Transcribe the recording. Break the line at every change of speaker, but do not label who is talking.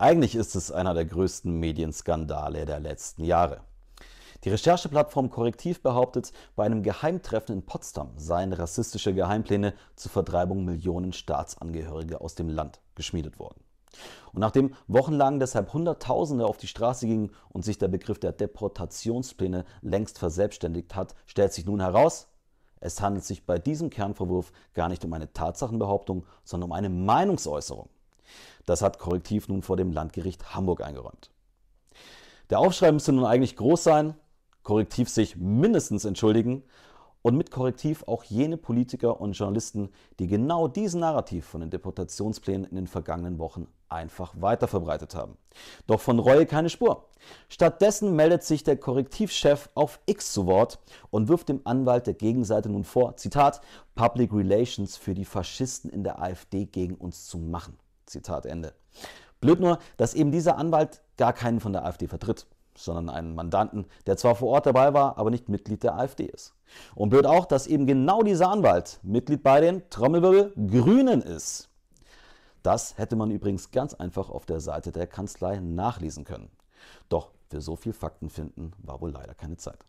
Eigentlich ist es einer der größten Medienskandale der letzten Jahre. Die Rechercheplattform Korrektiv behauptet, bei einem Geheimtreffen in Potsdam seien rassistische Geheimpläne zur Vertreibung Millionen Staatsangehörige aus dem Land geschmiedet worden. Und nachdem wochenlang deshalb Hunderttausende auf die Straße gingen und sich der Begriff der Deportationspläne längst verselbstständigt hat, stellt sich nun heraus, es handelt sich bei diesem Kernverwurf gar nicht um eine Tatsachenbehauptung, sondern um eine Meinungsäußerung. Das hat Korrektiv nun vor dem Landgericht Hamburg eingeräumt. Der Aufschrei müsste nun eigentlich groß sein, Korrektiv sich mindestens entschuldigen und mit Korrektiv auch jene Politiker und Journalisten, die genau diesen Narrativ von den Deportationsplänen in den vergangenen Wochen einfach weiterverbreitet haben. Doch von Reue keine Spur. Stattdessen meldet sich der Korrektivchef auf X zu Wort und wirft dem Anwalt der Gegenseite nun vor, Zitat, Public Relations für die Faschisten in der AfD gegen uns zu machen. Zitat Ende. Blöd nur, dass eben dieser Anwalt gar keinen von der AfD vertritt, sondern einen Mandanten, der zwar vor Ort dabei war, aber nicht Mitglied der AfD ist. Und blöd auch, dass eben genau dieser Anwalt Mitglied bei den Trommelwirbel Grünen ist. Das hätte man übrigens ganz einfach auf der Seite der Kanzlei nachlesen können. Doch für so viel Fakten finden war wohl leider keine Zeit.